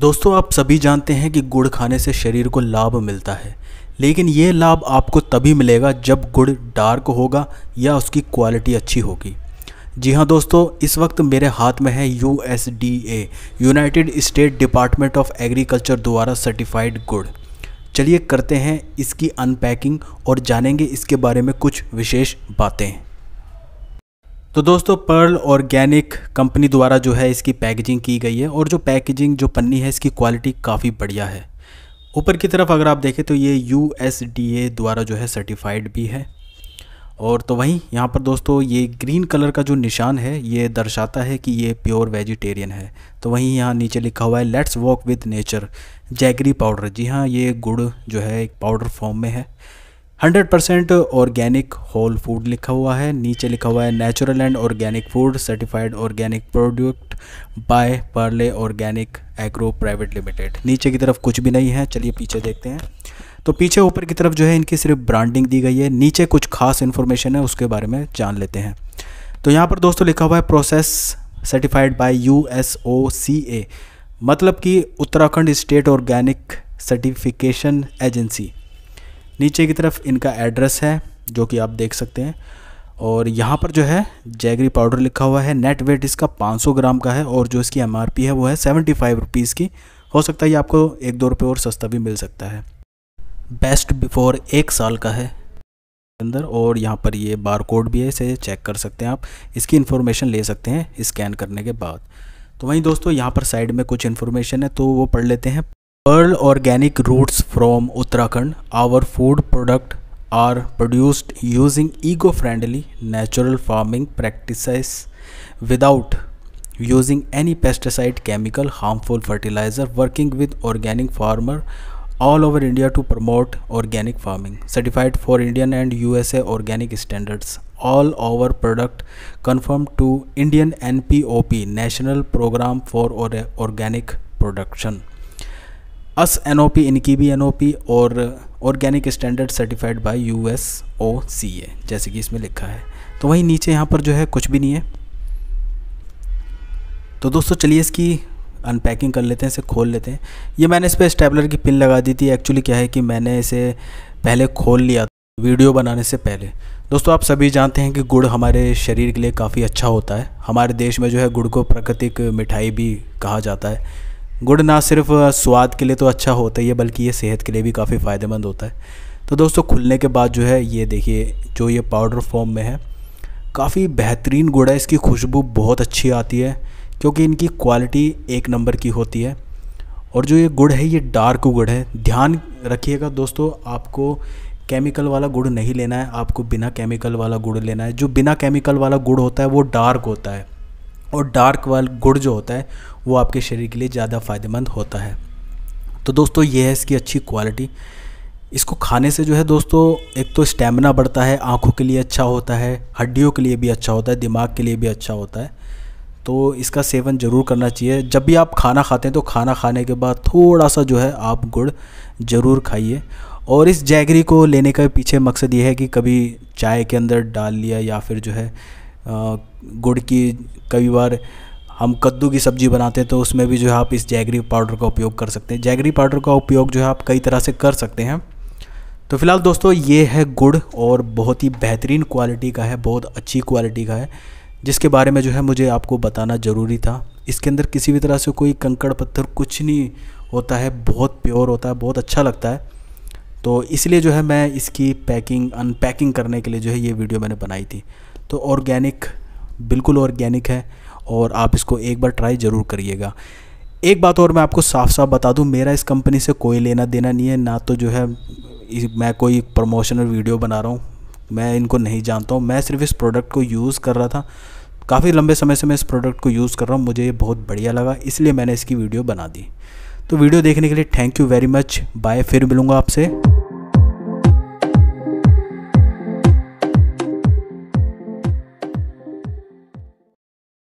दोस्तों आप सभी जानते हैं कि गुड़ खाने से शरीर को लाभ मिलता है लेकिन ये लाभ आपको तभी मिलेगा जब गुड़ डार्क होगा या उसकी क्वालिटी अच्छी होगी जी हाँ दोस्तों इस वक्त मेरे हाथ में है U S D A United State department of agriculture द्वारा सर्टिफाइड गुड़ चलिए करते हैं इसकी अनपैकिंग और जानेंगे इसके बारे में कुछ विशेष बातें तो दोस्तों पर्ल ऑर्गेनिक कंपनी द्वारा जो है इसकी पैकेजिंग की गई है और जो पैकेजिंग जो पन्नी है इसकी क्वालिटी काफ़ी बढ़िया है ऊपर की तरफ अगर आप देखें तो ये यू द्वारा जो है सर्टिफाइड भी है और तो वहीं यहाँ पर दोस्तों ये ग्रीन कलर का जो निशान है ये दर्शाता है कि ये प्योर वेजिटेरियन है तो वहीं यहाँ नीचे लिखा हुआ है let's walk with nature jaggery powder जी हाँ ये गुड़ जो है एक पाउडर फॉर्म में है 100 परसेंट ऑर्गेनिक होल फूड लिखा हुआ है नीचे लिखा हुआ है natural and organic food certified organic product by Parle organic agro private limited नीचे की तरफ कुछ भी नहीं है चलिए पीछे देखते हैं तो पीछे ऊपर की तरफ जो है इनकी सिर्फ ब्रांडिंग दी गई है नीचे कुछ खास इन्फॉर्मेशन है उसके बारे में जान लेते हैं तो यहाँ पर दोस्तों लिखा हुआ है process certified by U S O C A मतलब कि Uttarakhand state organic certification agency नीचे की तरफ इनका एड्रेस है जो कि आप देख सकते हैं और यहाँ पर जो है जैगरी पाउडर लिखा हुआ है नेट वेट इसका 500 ग्राम का है और जो इसकी एम है वो है सेवेंटी फाइव रुपीज़ की हो सकता है ये आपको एक दो रुपये और सस्ता भी मिल सकता है बेस्ट बिफोर एक साल का है अंदर और यहाँ पर ये बार कोड भी है इसे चेक कर सकते हैं आप इसकी इन्फॉर्मेशन ले सकते हैं स्कैन करने के बाद तो वहीं दोस्तों यहाँ पर साइड में कुछ इन्फॉर्मेशन है तो वो पढ़ लेते हैं Pearl organic roots from Uttarakhand, our food product are produced using eco-friendly natural farming practices without using any pesticide chemical harmful fertilizer working with organic farmer all over India to promote organic farming certified for Indian and USA organic standards all our product conform to Indian NPOP national program for organic production अस एन इनकी भी एन और organic standard certified by U S O C A जैसे कि इसमें लिखा है तो वहीं नीचे यहाँ पर जो है कुछ भी नहीं है तो दोस्तों चलिए इसकी अनपैकिंग कर लेते हैं इसे खोल लेते हैं ये मैंने इस पर स्टेबलर की पिन लगा दी थी एक्चुअली क्या है कि मैंने इसे पहले खोल लिया वीडियो बनाने से पहले दोस्तों आप सभी जानते हैं कि गुड़ हमारे शरीर के लिए काफ़ी अच्छा होता है हमारे देश में जो है गुड़ को प्राकृतिक मिठाई भी कहा जाता है गुड़ ना सिर्फ स्वाद के लिए तो अच्छा होता ही है बल्कि ये सेहत के लिए भी काफ़ी फ़ायदेमंद होता है तो दोस्तों खुलने के बाद जो है ये देखिए जो ये पाउडर फॉर्म में है काफ़ी बेहतरीन गुड़ है इसकी खुशबू बहुत अच्छी आती है क्योंकि इनकी क्वालिटी एक नंबर की होती है और जो ये गुड़ है ये डार्क गुड़ है ध्यान रखिएगा दोस्तों आपको केमिकल वाला गुड़ नहीं लेना है आपको बिना केमिकल वाला गुड़ लेना है जो बिना केमिकल वाला गुड़ होता है वो डार्क होता है और डार्क वाल गुड़ जो होता है वो आपके शरीर के लिए ज़्यादा फ़ायदेमंद होता है तो दोस्तों ये है इसकी अच्छी क्वालिटी इसको खाने से जो है दोस्तों एक तो स्टेमिना बढ़ता है आँखों के लिए अच्छा होता है हड्डियों के लिए भी अच्छा होता है दिमाग के लिए भी अच्छा होता है तो इसका सेवन ज़रूर करना चाहिए जब भी आप खाना खाते हैं तो खाना खाने के बाद थोड़ा सा जो है आप गुड़ ज़रूर खाइए और इस जैगरी को लेने का पीछे मकसद ये है कि कभी चाय के अंदर डाल लिया या फिर जो है गुड़ की कई बार हम कद्दू की सब्ज़ी बनाते हैं तो उसमें भी जो है आप इस जैगरी पाउडर का उपयोग कर सकते हैं जैगरी पाउडर का उपयोग जो है आप कई तरह से कर सकते हैं तो फिलहाल दोस्तों ये है गुड़ और बहुत ही बेहतरीन क्वालिटी का है बहुत अच्छी क्वालिटी का है जिसके बारे में जो है मुझे आपको बताना ज़रूरी था इसके अंदर किसी भी तरह से कोई कंकड़ पत्थर कुछ नहीं होता है बहुत प्योर होता है बहुत अच्छा लगता है तो इसलिए जो है मैं इसकी पैकिंग अनपैकिंग करने के लिए जो है ये वीडियो मैंने बनाई थी तो ऑर्गेनिक बिल्कुल ऑर्गेनिक है और आप इसको एक बार ट्राई ज़रूर करिएगा एक बात और मैं आपको साफ साफ बता दूं मेरा इस कंपनी से कोई लेना देना नहीं है ना तो जो है मैं कोई प्रमोशनल वीडियो बना रहा हूँ मैं इनको नहीं जानता हूँ मैं सिर्फ इस प्रोडक्ट को यूज़ कर रहा था काफ़ी लंबे समय से मैं इस प्रोडक्ट को यूज़ कर रहा हूँ मुझे ये बहुत बढ़िया लगा इसलिए मैंने इसकी वीडियो बना दी तो वीडियो देखने के लिए thank you very much bye फिर मिलूँगा आपसे